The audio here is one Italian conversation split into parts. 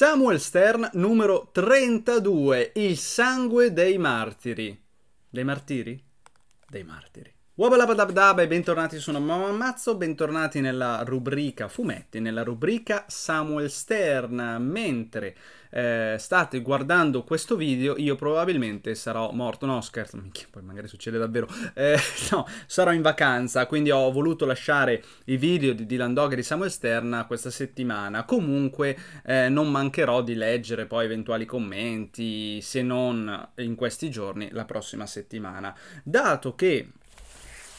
Samuel Stern numero 32, Il sangue dei martiri. Dei martiri? Dei martiri. Wabalabadabdab e bentornati su Mamma Ammazzo, bentornati nella rubrica fumetti, nella rubrica Samuel Stern, mentre eh, state guardando questo video, io probabilmente sarò morto. No, scherzo, minchia, poi magari succede davvero. Eh, no, sarò in vacanza, quindi ho voluto lasciare i video di Dylan Dog e di Samuel Stern questa settimana. Comunque eh, non mancherò di leggere poi eventuali commenti, se non in questi giorni, la prossima settimana. Dato che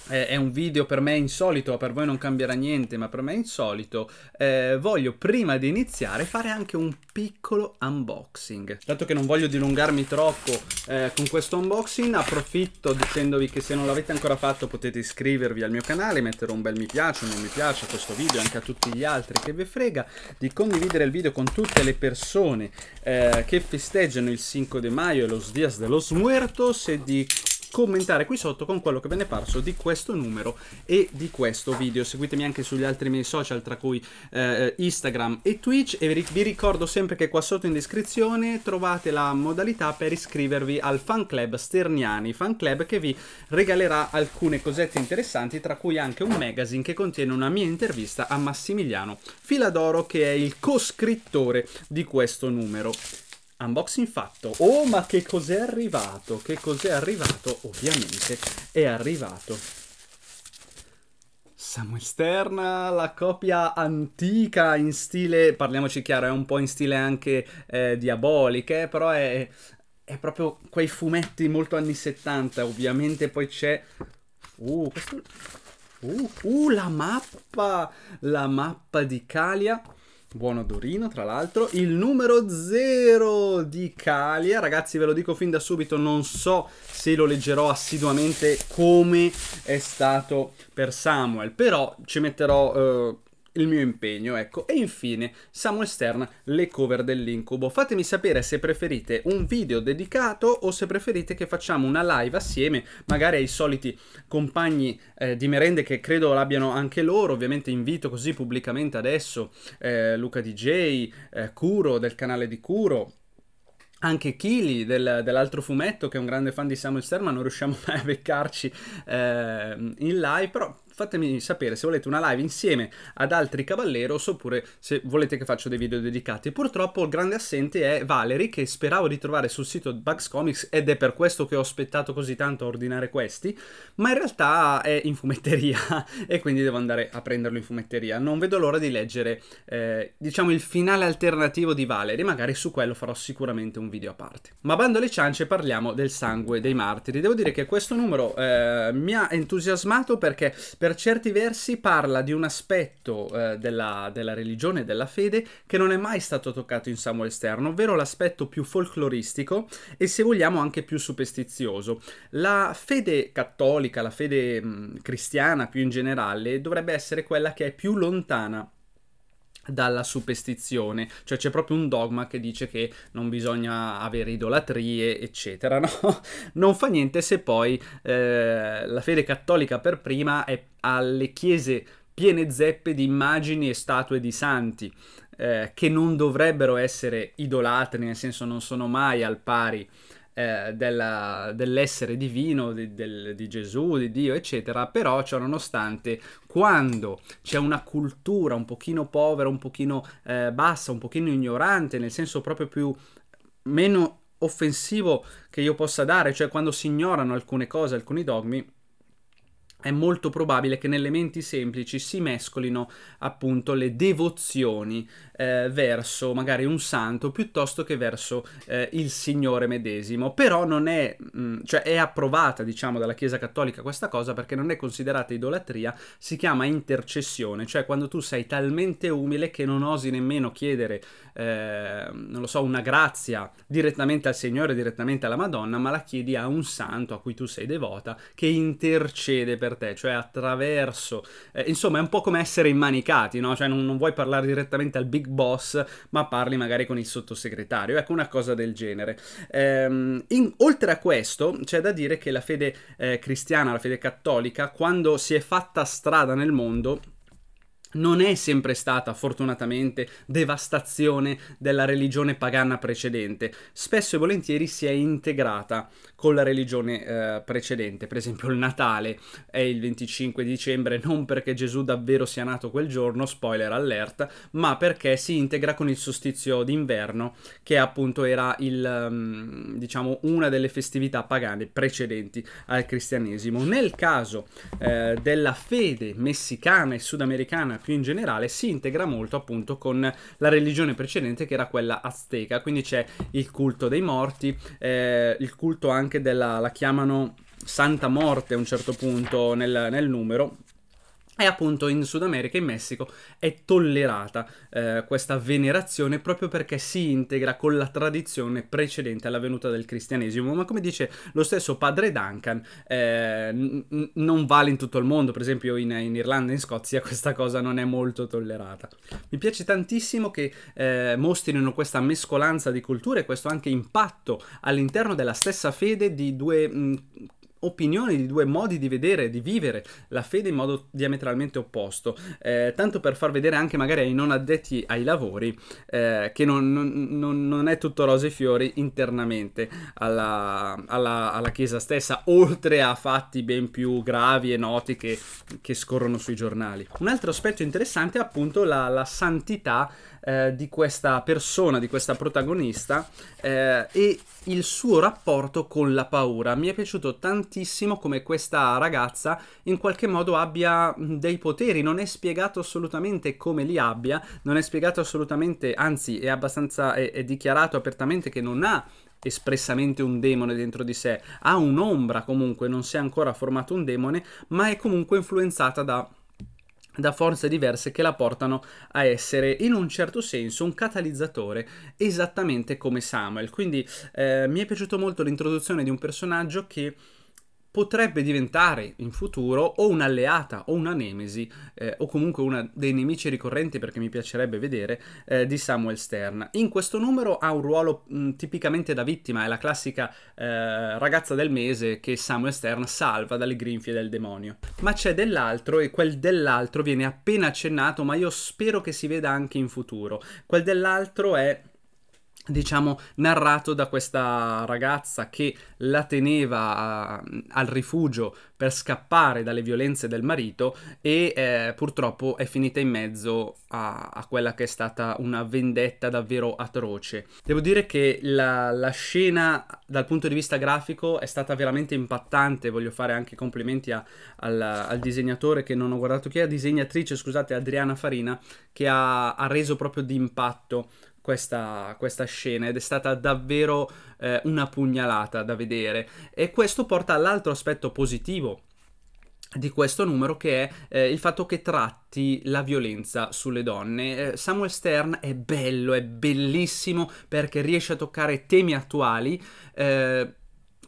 è un video per me insolito, per voi non cambierà niente, ma per me è insolito, eh, voglio prima di iniziare fare anche un piccolo unboxing. Dato che non voglio dilungarmi troppo eh, con questo unboxing, approfitto dicendovi che se non l'avete ancora fatto potete iscrivervi al mio canale, mettere un bel mi piace, un non mi piace a questo video e anche a tutti gli altri che vi frega, di condividere il video con tutte le persone eh, che festeggiano il 5 de maio e los dias de los muertos e di commentare qui sotto con quello che ve ne parso di questo numero e di questo video. Seguitemi anche sugli altri miei social, tra cui eh, Instagram e Twitch. E vi ricordo sempre che qua sotto in descrizione trovate la modalità per iscrivervi al fan club Sterniani, fan club che vi regalerà alcune cosette interessanti, tra cui anche un magazine che contiene una mia intervista a Massimiliano Filadoro, che è il coscrittore di questo numero. Unboxing fatto. Oh, ma che cos'è arrivato? Che cos'è arrivato? Ovviamente è arrivato Samuel Stern, la copia antica in stile, parliamoci chiaro, è un po' in stile anche eh, diaboliche, eh, però è, è, proprio quei fumetti molto anni 70, ovviamente poi c'è... Uh, questo... Uh, uh, la mappa! La mappa di Calia buon odorino tra l'altro, il numero 0 di Calia, ragazzi ve lo dico fin da subito, non so se lo leggerò assiduamente come è stato per Samuel, però ci metterò... Eh, il mio impegno, ecco. E infine Samuel Stern, le cover dell'incubo. Fatemi sapere se preferite un video dedicato o se preferite che facciamo una live assieme, magari ai soliti compagni eh, di merende che credo l'abbiano anche loro. Ovviamente invito così pubblicamente adesso eh, Luca DJ, eh, Curo del canale di Curo, anche Kili del, dell'altro fumetto che è un grande fan di Samuel Stern ma non riusciamo mai a beccarci eh, in live però fatemi sapere se volete una live insieme ad altri Caballeros oppure se volete che faccio dei video dedicati. Purtroppo il grande assente è Valerie che speravo di trovare sul sito Bugs Comics ed è per questo che ho aspettato così tanto a ordinare questi, ma in realtà è in fumetteria e quindi devo andare a prenderlo in fumetteria. Non vedo l'ora di leggere eh, diciamo il finale alternativo di Valerie, magari su quello farò sicuramente un video a parte. Ma bando alle ciance parliamo del sangue dei martiri. Devo dire che questo numero eh, mi ha entusiasmato perché per per certi versi parla di un aspetto eh, della, della, religione e della fede che non è mai stato toccato in Samuel Stern, ovvero l'aspetto più folcloristico e se vogliamo anche più superstizioso. La fede cattolica, la fede mh, cristiana più in generale, dovrebbe essere quella che è più lontana dalla superstizione, cioè c'è proprio un dogma che dice che non bisogna avere idolatrie, eccetera, no? Non fa niente se poi eh, la fede cattolica per prima è alle chiese piene zeppe di immagini e statue di santi eh, che non dovrebbero essere idolatri, nel senso non sono mai al pari eh, della, dell'essere divino di, del, di, Gesù, di Dio, eccetera, però ciò nonostante quando c'è una cultura un pochino povera, un pochino eh, bassa, un pochino ignorante, nel senso proprio più meno offensivo che io possa dare, cioè quando si ignorano alcune cose, alcuni dogmi, è molto probabile che nelle menti semplici si mescolino appunto le devozioni eh, verso magari un santo piuttosto che verso eh, il Signore medesimo, però non è, mh, mm, cioè è approvata diciamo dalla Chiesa Cattolica questa cosa perché non è considerata idolatria, si chiama intercessione, cioè quando tu sei talmente umile che non osi nemmeno chiedere, eh, non lo so, una grazia direttamente al Signore, direttamente alla Madonna, ma la chiedi a un santo a cui tu sei devota che intercede per per te, cioè attraverso... Eh, insomma, è un po' come essere immanicati, no? Cioè non, non vuoi parlare direttamente al big boss, ma parli magari con il sottosegretario, ecco una cosa del genere. Ehm, in, oltre a questo, c'è da dire che la fede eh, cristiana, la fede cattolica, quando si è fatta strada nel mondo, non è sempre stata, fortunatamente, devastazione della religione pagana precedente. Spesso e volentieri si è integrata con la religione eh, precedente. Per esempio il Natale è il 25 dicembre non perché Gesù davvero sia nato quel giorno, spoiler alert, ma perché si integra con il sostizio d'inverno, che appunto era il, mm, diciamo, una delle festività pagane precedenti al cristianesimo. Nel caso eh, della fede messicana e sudamericana più in generale, si integra molto appunto con la religione precedente che era quella azteca, quindi c'è il culto dei morti, eh, il culto anche della, la chiamano Santa Morte a un certo punto nel, nel numero, e appunto in Sud America in Messico è tollerata eh, questa venerazione proprio perché si integra con la tradizione precedente alla venuta del cristianesimo. Ma come dice lo stesso padre Duncan, eh, non vale in tutto il mondo, per esempio in, in Irlanda e in Scozia questa cosa non è molto tollerata. Mi piace tantissimo che eh, mostrino questa mescolanza di culture e questo anche impatto all'interno della stessa fede di due mh, opinioni, di due modi di vedere, di vivere la fede in modo diametralmente opposto, eh, tanto per far vedere anche magari ai non addetti ai lavori eh, che non, non, non, è tutto rose e fiori internamente alla, alla, alla, Chiesa stessa, oltre a fatti ben più gravi e noti che, che scorrono sui giornali. Un altro aspetto interessante è appunto la, la santità eh, di questa persona, di questa protagonista eh, e il suo rapporto con la paura. Mi è piaciuto tantissimo tantissimo come questa ragazza in qualche modo abbia dei poteri, non è spiegato assolutamente come li abbia, non è spiegato assolutamente, anzi è abbastanza, è, è dichiarato apertamente che non ha espressamente un demone dentro di sé, ha un'ombra comunque, non si è ancora formato un demone, ma è comunque influenzata da da forze diverse che la portano a essere in un certo senso un catalizzatore esattamente come Samuel. Quindi eh, mi è piaciuto molto l'introduzione di un personaggio che potrebbe diventare in futuro o un'alleata o una nemesi eh, o comunque uno dei nemici ricorrenti perché mi piacerebbe vedere eh, di Samuel Stern. In questo numero ha un ruolo mh, mm, tipicamente da vittima, è la classica eh, ragazza del mese che Samuel Stern salva dalle grinfie del demonio. Ma c'è dell'altro e quel dell'altro viene appena accennato ma io spero che si veda anche in futuro. Quel dell'altro è diciamo, narrato da questa ragazza che la teneva a, al rifugio per scappare dalle violenze del marito e eh, purtroppo è finita in mezzo a, a, quella che è stata una vendetta davvero atroce. Devo dire che la, la, scena dal punto di vista grafico è stata veramente impattante, voglio fare anche complimenti a, al, al, disegnatore che non ho guardato chi è, disegnatrice, scusate, Adriana Farina, che ha, ha reso proprio d'impatto questa, questa, scena ed è stata davvero eh, una pugnalata da vedere e questo porta all'altro aspetto positivo di questo numero che è eh, il fatto che tratti la violenza sulle donne. Eh, Samuel Stern è bello, è bellissimo perché riesce a toccare temi attuali eh,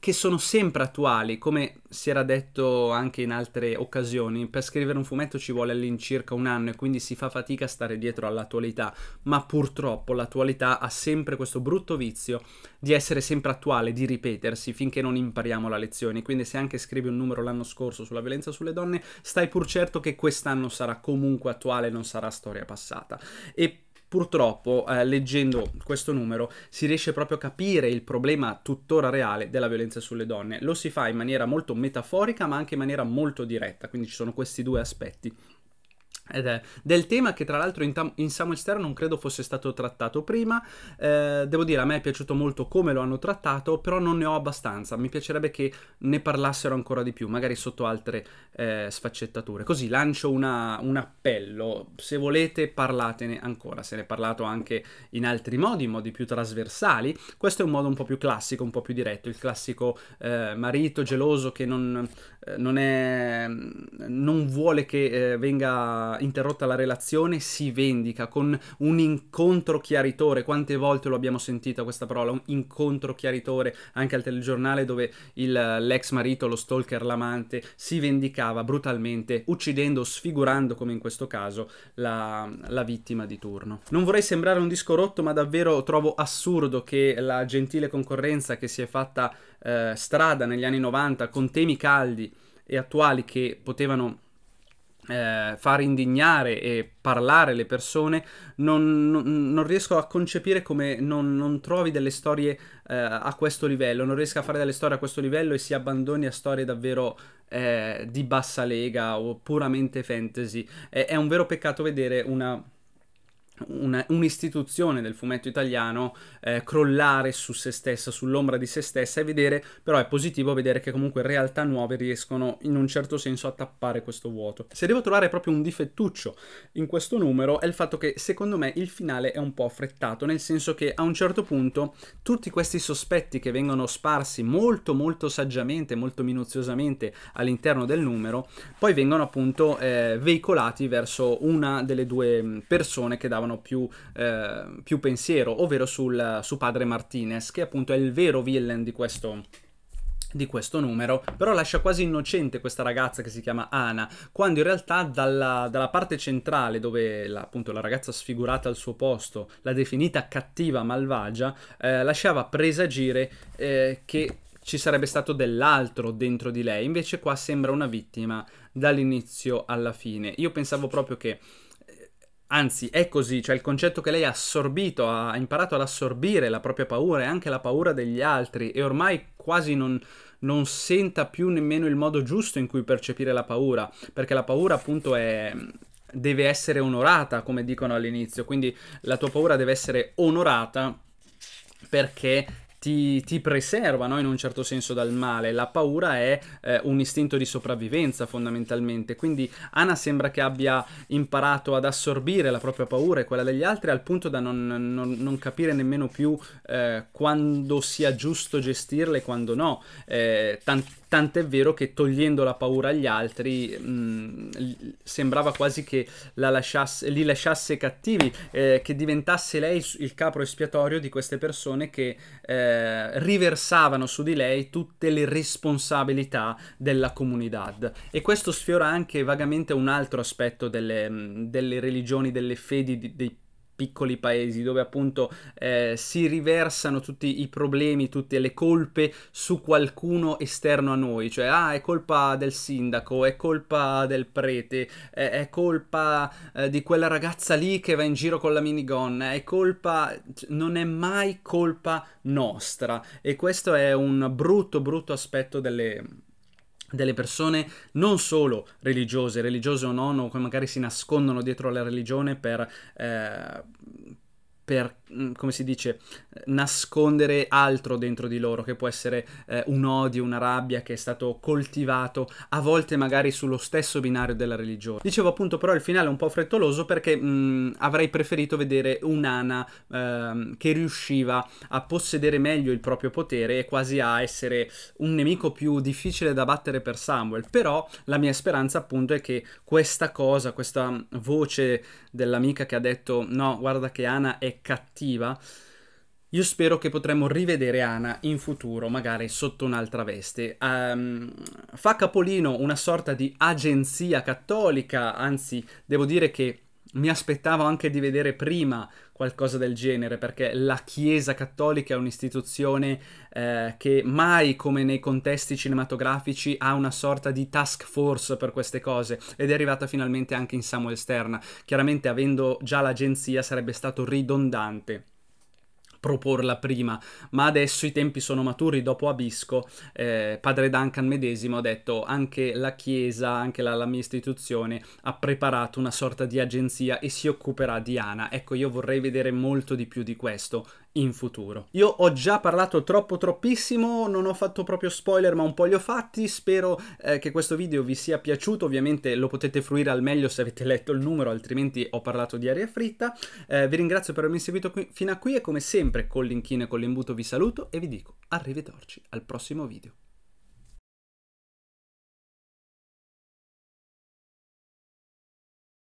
che sono sempre attuali, come si era detto anche in altre occasioni, per scrivere un fumetto ci vuole all'incirca un anno e quindi si fa fatica a stare dietro all'attualità, ma purtroppo l'attualità ha sempre questo brutto vizio di essere sempre attuale, di ripetersi finché non impariamo la lezione, quindi se anche scrivi un numero l'anno scorso sulla violenza sulle donne, stai pur certo che quest'anno sarà comunque attuale, non sarà storia passata. E purtroppo eh, leggendo questo numero si riesce proprio a capire il problema tuttora reale della violenza sulle donne. Lo si fa in maniera molto metaforica ma anche in maniera molto diretta, quindi ci sono questi due aspetti. Ed è del tema che tra l'altro in, tam- in Samuel Stern non credo fosse stato trattato prima, eh, devo dire a me è piaciuto molto come lo hanno trattato, però non ne ho abbastanza, mi piacerebbe che ne parlassero ancora di più, magari sotto altre eh, sfaccettature. Così lancio una, un appello, se volete parlatene ancora, se ne è parlato anche in altri modi, in modi più trasversali, questo è un modo un po' più classico, un po' più diretto, il classico eh, marito geloso che non, eh, non, è, non vuole che eh, venga interrotta la relazione si vendica con un incontro chiaritore. Quante volte lo abbiamo sentita questa parola? Un incontro chiaritore anche al telegiornale dove il, l'ex marito, lo stalker, l'amante si vendicava brutalmente uccidendo, sfigurando come in questo caso la, la vittima di turno. Non vorrei sembrare un disco rotto ma davvero trovo assurdo che la gentile concorrenza che si è fatta eh, strada negli anni 90 con temi caldi e attuali che potevano eh, far indignare e parlare le persone, non, non, non riesco a concepire come non, non trovi delle storie eh, a questo livello, non riesca a fare delle storie a questo livello e si abbandoni a storie davvero eh, di bassa lega o puramente fantasy. È, è un vero peccato vedere una una, un'istituzione del fumetto italiano eh, crollare su se stessa, sull'ombra di se stessa e vedere, però è positivo vedere che comunque realtà nuove riescono in un certo senso a tappare questo vuoto. Se devo trovare proprio un difettuccio in questo numero è il fatto che secondo me il finale è un po' affrettato, nel senso che a un certo punto tutti questi sospetti che vengono sparsi molto molto saggiamente, molto minuziosamente all'interno del numero, poi vengono appunto eh, veicolati verso una delle due persone che davano mettevano più, eh, più pensiero, ovvero sul, su padre Martinez, che appunto è il vero villain di questo, di questo numero, però lascia quasi innocente questa ragazza che si chiama Ana, quando in realtà dalla, dalla parte centrale dove la, appunto la ragazza sfigurata al suo posto, la definita cattiva malvagia, eh, lasciava presagire eh, che ci sarebbe stato dell'altro dentro di lei, invece qua sembra una vittima dall'inizio alla fine. Io pensavo proprio che Anzi, è così, cioè il concetto che lei ha assorbito, ha imparato ad assorbire la propria paura e anche la paura degli altri e ormai quasi non, non senta più nemmeno il modo giusto in cui percepire la paura, perché la paura appunto è, deve essere onorata, come dicono all'inizio, quindi la tua paura deve essere onorata perché ti, ti, preserva no? in un certo senso dal male. La paura è eh, un istinto di sopravvivenza fondamentalmente, quindi Ana sembra che abbia imparato ad assorbire la propria paura e quella degli altri al punto da non, non, non capire nemmeno più eh, quando sia giusto gestirla e quando no. Eh, tant- Tant'è vero che togliendo la paura agli altri mh, mm, sembrava quasi che la lasciasse, li lasciasse cattivi, eh, che diventasse lei il capro espiatorio di queste persone che eh, riversavano su di lei tutte le responsabilità della comunità. E questo sfiora anche vagamente un altro aspetto delle, mm, delle religioni, delle fedi, dei piccoli paesi dove appunto eh, si riversano tutti i problemi, tutte le colpe su qualcuno esterno a noi, cioè ah è colpa del sindaco, è colpa del prete, è, è colpa eh, di quella ragazza lì che va in giro con la minigonna, è colpa, cioè, non è mai colpa nostra e questo è un brutto brutto aspetto delle delle persone non solo religiose, religiose o no, o che magari si nascondono dietro alla religione per, eh, per, mm, come si dice, nascondere altro dentro di loro, che può essere eh, un odio, una rabbia che è stato coltivato, a volte magari sullo stesso binario della religione. Dicevo appunto però il finale è un po' frettoloso perché mh, mm, avrei preferito vedere un'ana eh, che riusciva a possedere meglio il proprio potere e quasi a essere un nemico più difficile da battere per Samuel, però la mia speranza appunto è che questa cosa, questa voce dell'amica che ha detto no, guarda che Ana è cattiva. Io spero che potremo rivedere Ana in futuro, magari sotto un'altra veste. Um, fa capolino una sorta di agenzia cattolica, anzi devo dire che mi aspettavo anche di vedere prima qualcosa del genere, perché la Chiesa cattolica è un'istituzione eh, che mai come nei contesti cinematografici ha una sorta di task force per queste cose ed è arrivata finalmente anche in Samuel Stern. Chiaramente avendo già l'agenzia sarebbe stato ridondante proporla prima, ma adesso i tempi sono maturi. Dopo Abisco, eh, padre Duncan medesimo ha detto anche la Chiesa, anche la, la, mia istituzione ha preparato una sorta di agenzia e si occuperà di Ana. Ecco, io vorrei vedere molto di più di questo in futuro. Io ho già parlato troppo troppissimo, non ho fatto proprio spoiler ma un po' li ho fatti, spero eh, che questo video vi sia piaciuto, ovviamente lo potete fruire al meglio se avete letto il numero, altrimenti ho parlato di aria fritta. Eh, vi ringrazio per avermi seguito qui, fino a qui e come sempre sempre Colin Kine e con l'imbuto vi saluto e vi dico arrivederci al prossimo video.